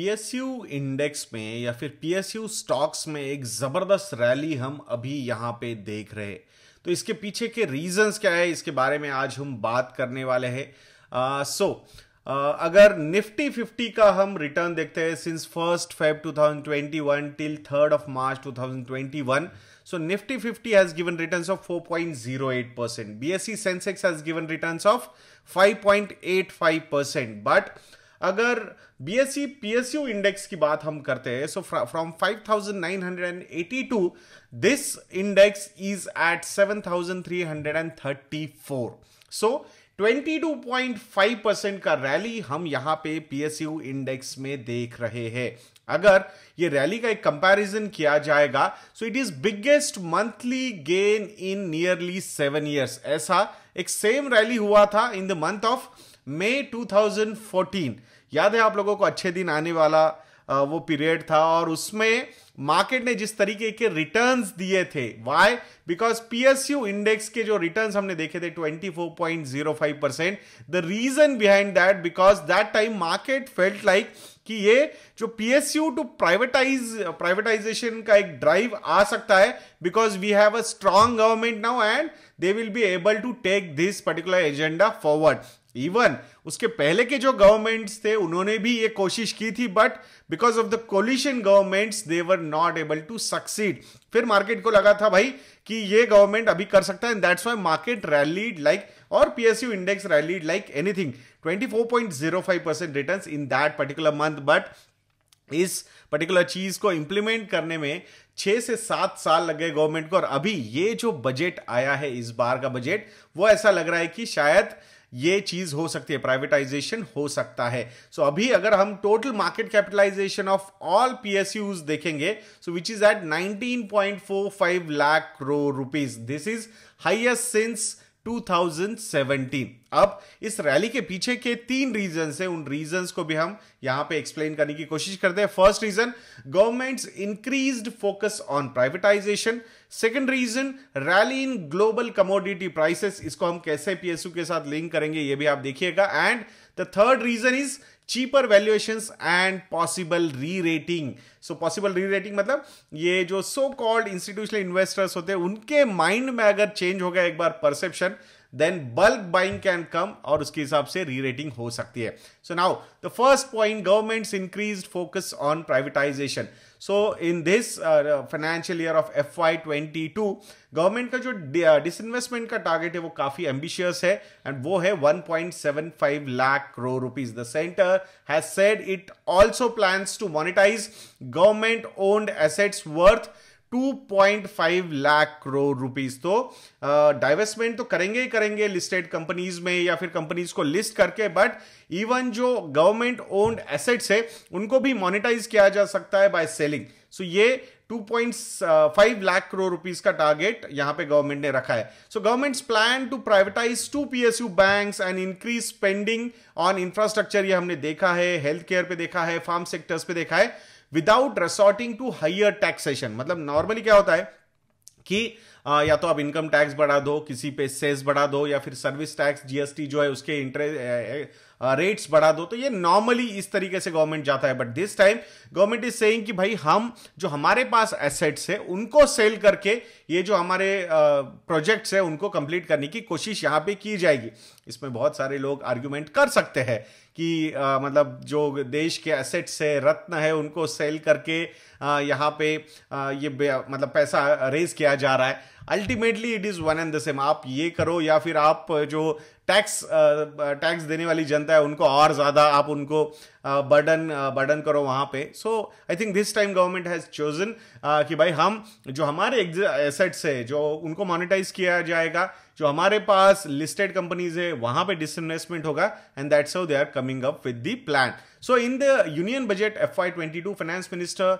PSU index में या फिर पीएसयू स्टॉक्स में एक ज़बरदस्त रैली हम अभी यहां पे देख रहे तो इसके पीछे के रीजंस क्या है इसके बारे में आज हम बात करने वाले हैं सो uh, so, Uh, अगर निफ्टी 50 का हम रिटर्न देखते हैं since first Feb 2021 till third of March 2021 so Nifty 50 has given returns of 4.08 percent B S E Sensex has given returns of 5.85 percent but अगर बी एस सी P S U index की बात हम करते हैं so from two this index is at seven thousand three hundred and thirty four so twenty two point five percent का rally हम यहां पे पीएसयू इंडेक्स में देख रहे हैं अगर ये रैली का एक कंपैरिजन किया जाएगा so it is biggest monthly gain in nearly seven years ऐसा एक सेम रैली हुआ था in the month of May 2014 याद है आप लोगों को अच्छे दिन आने वाला वो पीरियड था और उसमें मार्केट ने जिस तरीके के रिटर्न्स दिए थे वाई बिकॉज पीएसयू इंडेक्स के जो रिटर्न्स हमने देखे थे 24.05 percent the reason behind that because that time market felt like कि ये जो पीएसयू टू प्राइवेटाइज प्राइवेटाइजेशन का एक ड्राइव आ सकता है because we have a strong government now and they will be able to take this particular agenda forward even उसके पहले के जो गवर्नमेंट्स थे उन्होंने भी ये कोशिश की थी but because of the coalition governments they were not able to succeed फिर मार्केट को लगा था भाई कि ये गवर्नमेंट अभी कर सकता है and that's why market rallied like और PSU index rallied like anything 24.05 percent return in that particular month but इस पर्टिकुलर चीज को इंप्लीमेंट करने में छह से सात साल लग गए गवर्नमेंट को और अभी ये जो बजट आया है इस बार का बजट वो ऐसा लग रहा है कि शायद ये चीज हो सकती है प्राइवेटाइजेशन हो सकता है सो so, अभी अगर हम total market capitalisation of all PSUs देखेंगे so which is at 19.45 lakh crore rupees this is highest since 2017 अब इस रैली के पीछे के तीन रीजन है उन रीजन को भी हम यहां पे एक्सप्लेन करने की कोशिश करते हैं first reason government's increased focus on privatisation second reason rally in global commodity prices इसको हम कैसे पीएसयू के साथ लिंक करेंगे ये भी आप देखिएगा and the third reason is cheaper valuations and possible re rating so possible re rating मतलब ये जो सो कॉल्ड इंस्टीट्यूशनल इन्वेस्टर्स होते हैं उनके माइंड में अगर चेंज हो गया एक बार perception then bulk buying can come और उसके हिसाब से री रेटिंग हो सकती है so now the first point government increase focus on privatisation so in this financial year of F Y twenty two government का जो डिसइन्वेस्टमेंट uh, का टारगेट है वो काफी एम्बिशियस है एंड वो है one point seven five lakh crore rupees the centre has said it also plan to monetise government owned assets worth 2.5 lakh crore rupees तो डाइवेस्टमेंट uh, तो करेंगे ही करेंगे लिस्टेड कंपनीज में या फिर कंपनीज को लिस्ट करके बट इवन जो गवर्नमेंट ओन्ड एसेट्स है उनको भी मोनिटाइज किया जा सकता है बाय सेलिंग सो ये 2.5 लाख करोड़ रुपीस का टारगेट यहां पे गवर्नमेंट ने रखा है so government plan to privatise two PSU banks and increase spending on infrastructure ये हमने देखा है हेल्थ केयर पे देखा है फार्म सेक्टर्स पे देखा है without resorting to higher taxation मतलब नॉर्मली क्या होता है कि या तो आप इनकम टैक्स बढ़ा दो किसी पे सेस बढ़ा दो या फिर सर्विस टैक्स जीएसटी जो है उसके इंटरेस्ट रेट्स बढ़ा दो तो ये नॉर्मली इस तरीके से गवर्नमेंट जाता है but this time government is saying कि भाई हम जो हमारे पास एसेट्स है उनको सेल करके ये जो हमारे प्रोजेक्ट्स है उनको कंप्लीट करने की कोशिश यहाँ पे की जाएगी इसमें बहुत सारे लोग आर्ग्यूमेंट कर सकते हैं कि आ, मतलब जो देश के एसेट्स है रत्न है उनको सेल करके आ, यहाँ पे आ, ये मतलब पैसा रेज किया जा रहा है ultimately it is one and the same आप ये करो या फिर आप जो टैक्स टैक्स देने वाली जनता है उनको और ज़्यादा आप उनको बर्डन बर्डन करो वहां पे so I think this time government has chosen कि भाई हम जो हमारे एसेट्स है जो उनको मोनिटाइज किया जाएगा जो हमारे पास लिस्टेड कंपनीज है वहां पे डिसइन्वेस्टमेंट होगा and that's how they are coming up with the plan so in the union budget F Y twenty two finance minister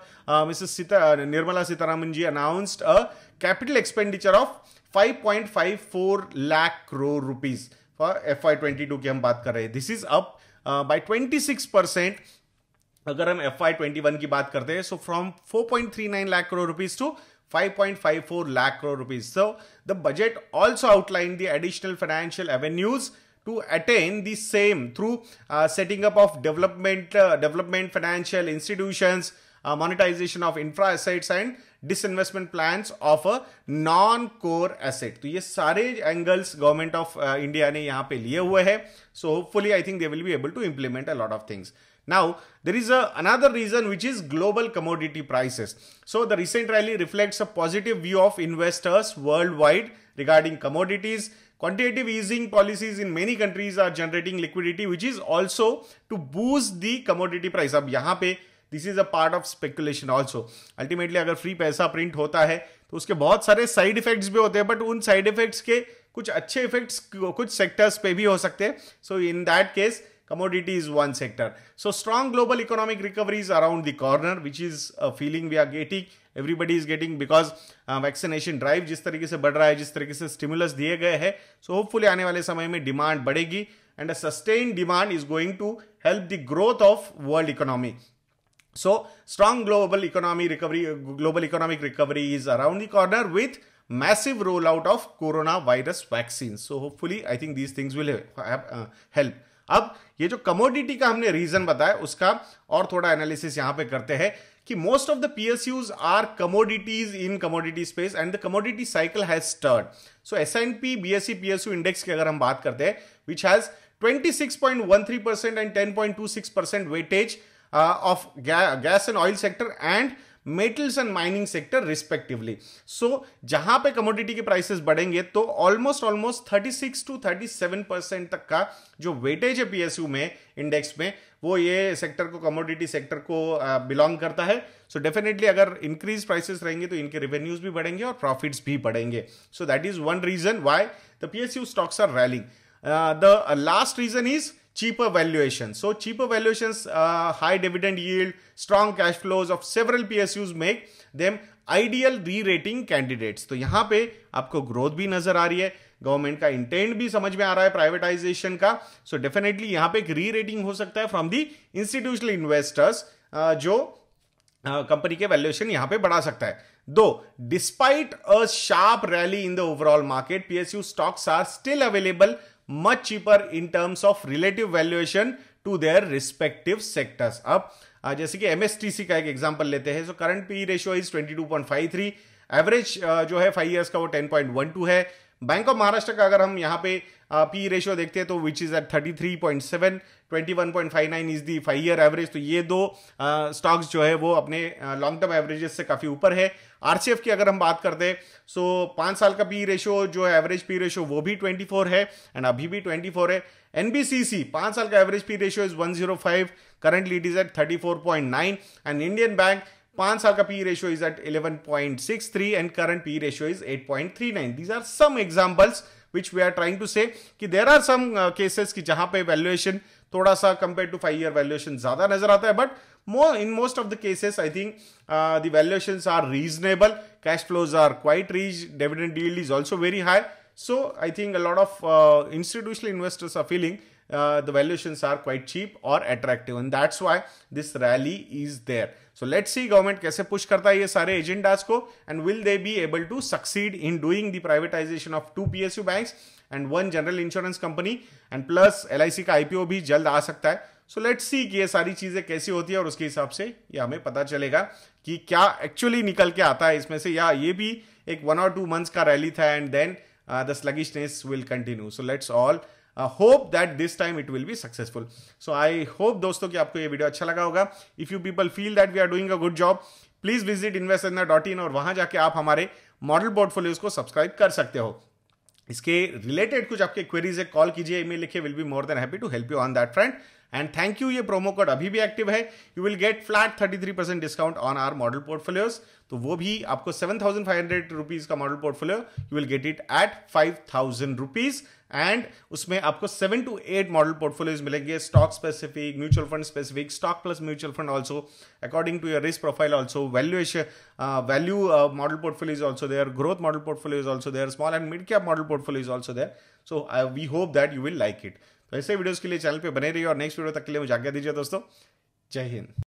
Mrs Sita Nirmala Sitharaman ji announced a capital expenditure of 5.54 lakh crore rupees F Y twenty two की हम बात कर रहे हैं this is up by twenty six percent अगर हम F Y twenty one की बात करते हैं so from four point three nine lakh crore rupees to five five point four lakh crore rupees so the budget also outline the additional financial avenues to attain the same through setting up of development development financial institution monetisation of infra and Disinvestment plans of a non-core asset. So ये सारे angles government of India ने यहाँ पे लिए हुए हैं so hopefully I think they will be able to implement a lot Now, there is another reason which is global commodity prices. So, the recent rally reflects a positive view of investors worldwide regarding commodities. Quantitative easing policies in many countries are generating liquidity which is also to boost the commodity price. अब यहाँ this is a part of speculation also ultimately अगर free पैसा print होता है तो उसके बहुत सारे साइड इफेक्ट्स भी होते हैं बट उन साइड इफेक्ट्स के कुछ अच्छे इफेक्ट्स कुछ सेक्टर्स पे भी हो सकते हैं so in that case commodity is one sector so strong global economic recovery is around the corner which is a feeling we are getting everybody is getting because vaccination drive जिस तरीके से बढ़ रहा है जिस तरीके से स्टिमुलस दिए गए हैं सो होपफुली आने वाले समय में डिमांड बढ़ेगी and a sustain demand is going to help the growth of world economy So, strong global economy recovery, global economic recovery is around the corner with massive rollout of coronavirus vaccines. So, hopefully, I think these things will help. अब ये जो commodity का हमने reason बताया उसका और थोड़ा analysis यहां पे करते हैं कि most of the PSUs are commodities in commodity space and the commodity cycle has turned so S N P B S C P S U index की अगर हम बात करते हैं which has 26.13 percent and 10.26 percent weightage of gas and oil sector and metals and mining sector respectively so जहां पे commodity के prices बढ़ेंगे तो ऑलमोस्ट ऑलमोस्ट 36 टू 37 परसेंट तक का जो वेटेज है पीएसयू में इंडेक्स में वो ये सेक्टर को कमोडिटी सेक्टर को बिलोंग uh, करता है सो so डेफिनेटली अगर इंक्रीज प्राइसेस रहेंगे तो इनके रेवेन्यूज भी बढ़ेंगे और प्रॉफिट्स भी बढ़ेंगे so that is one reason why the PSU stocks are rallying the last reason is cheaper valuations. So cheaper valuations, uh, high dividend yield, strong cash flows of several PSUs make them ideal re-rating candidates. तो यहां पे आपको growth भी नजर आ रही है government का intent भी समझ में आ रहा है प्राइवेटाइजेशन का सो so डेफिनेटली यहां पे एक री रेटिंग हो सकता है फ्रॉम दी इंस्टीट्यूशनल इन्वेस्टर्स जो कंपनी uh, के वैल्यूएशन यहां पे बढ़ा सकता है though despite a sharp rally in the overall market PSU stocks are still available much cheaper in terms of relative valuation to their respective sectors अब जैसे कि एमएसटीसी का एक एग्जाम्पल लेते हैं so current P ratio is twenty two point five three average जो है five years का वो टेन पॉइंट वन टू है बैंक ऑफ महाराष्ट्र का अगर हम यहाँ पे पी रेशियो देखते हैं तो which is at thirty three point seven twenty one point five nine is the five year average तो ये दो स्टॉक्स जो है वो अपने लॉन्ग टर्म एवरेजेस से काफ़ी ऊपर है आरसीएफ की अगर हम बात करते हैं सो पाँच साल का पी रेशो जो है एवरेज पी रेशो वो भी ट्वेंटी फोर है एंड अभी भी ट्वेंटी फोर है एनबीसीसी पाँच साल का average P ratio is one zero five currently it is at thirty four point nine and Indian bank पांच साल का P ratio is at three and current P ratio is at nine these are some examples which we are trying to say कि there are some cases कि जहां पे valuation थोड़ा सा compare to five year valuation ज्यादा नजर आता है in most of the cases i think uh, the valuations are reasonable cash flows are quite rich dividend yield is also very high so i think a lot of uh, institutional investors are feeling uh, the valuations are quite cheap or attractive and that's why this rally is there so let see government कैसे push करता है ये सारे agendas को and will they be able to succeed in doing the privatization of two P banks and one general insurance company and plus L का IPO भी जल्द आ सकता है सो लेट सी कि ये सारी चीज़ें कैसी होती है और उसके हिसाब से ये हमें पता चलेगा कि क्या एक्चुअली निकल के आता है इसमें से या ये भी एक वन और टू मंथ्स का रैली था and then the sluggishness will continue so let's all hope that this time it will be successful so I hope दोस्तों कि आपको ये वीडियो अच्छा लगा होगा if you people feel that we are doing a good job please visit invest dot in और वहां जाके आप हमारे मॉडल पोर्टफोलियोज को सब्सक्राइब कर सकते हो इसके रिलेटेड कुछ आपके क्वेरीज है कॉल कीजिए ईमेल लिखिए will be more than happy to help you on that friend and thank you ये प्रोमो कोड अभी भी एक्टिव है you will get flat 33 percent discount on our model portfolios तो वो भी आपको seven thousand five hundred rupees का model portfolio you will get it at five thousand rupees and उसमें आपको seven to eight model portfolios मिलेंगे stock specific mutual fund specific stock plus mutual fund also according to your risk profile also valuation value model portfolios is also there growth model portfolios also there small and mid cap model portfolios also there so we hope hope you you will like तो ऐसे videos के लिए channel पर बने रहिए और next video तक के लिए मुझे आज्ञा दीजिए दोस्तों जय हिंद